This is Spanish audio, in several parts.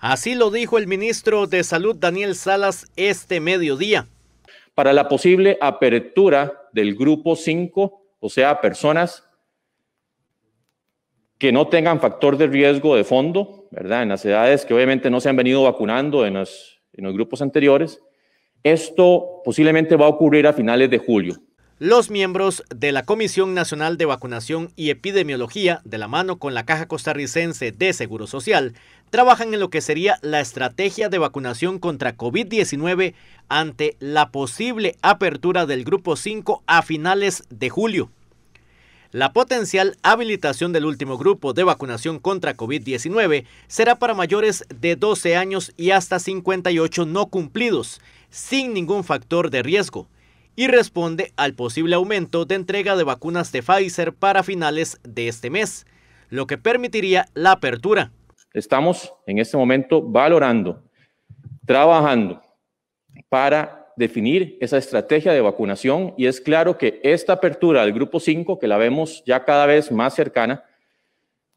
Así lo dijo el ministro de Salud Daniel Salas este mediodía. Para la posible apertura del grupo 5, o sea, personas que no tengan factor de riesgo de fondo, ¿verdad? En las edades que obviamente no se han venido vacunando en en los grupos anteriores. Esto posiblemente va a ocurrir a finales de julio los miembros de la Comisión Nacional de Vacunación y Epidemiología, de la mano con la Caja Costarricense de Seguro Social, trabajan en lo que sería la estrategia de vacunación contra COVID-19 ante la posible apertura del Grupo 5 a finales de julio. La potencial habilitación del último grupo de vacunación contra COVID-19 será para mayores de 12 años y hasta 58 no cumplidos, sin ningún factor de riesgo y responde al posible aumento de entrega de vacunas de Pfizer para finales de este mes, lo que permitiría la apertura. Estamos en este momento valorando, trabajando para definir esa estrategia de vacunación y es claro que esta apertura del grupo 5, que la vemos ya cada vez más cercana,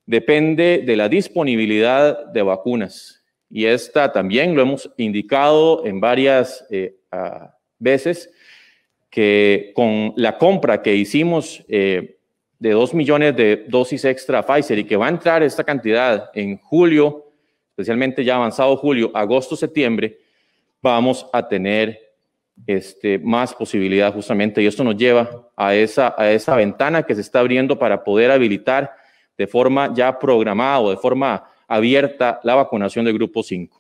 depende de la disponibilidad de vacunas. Y esta también lo hemos indicado en varias eh, veces, que con la compra que hicimos eh, de 2 millones de dosis extra Pfizer y que va a entrar esta cantidad en julio, especialmente ya avanzado julio, agosto, septiembre, vamos a tener este, más posibilidad justamente y esto nos lleva a esa, a esa ventana que se está abriendo para poder habilitar de forma ya programada o de forma abierta la vacunación del grupo 5.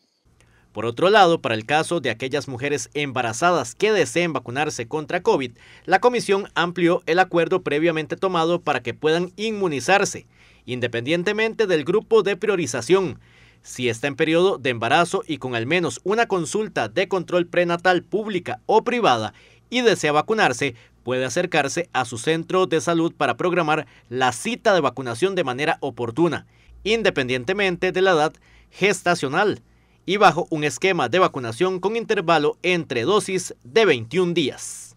Por otro lado, para el caso de aquellas mujeres embarazadas que deseen vacunarse contra COVID, la comisión amplió el acuerdo previamente tomado para que puedan inmunizarse, independientemente del grupo de priorización. Si está en periodo de embarazo y con al menos una consulta de control prenatal pública o privada y desea vacunarse, puede acercarse a su centro de salud para programar la cita de vacunación de manera oportuna, independientemente de la edad gestacional y bajo un esquema de vacunación con intervalo entre dosis de 21 días.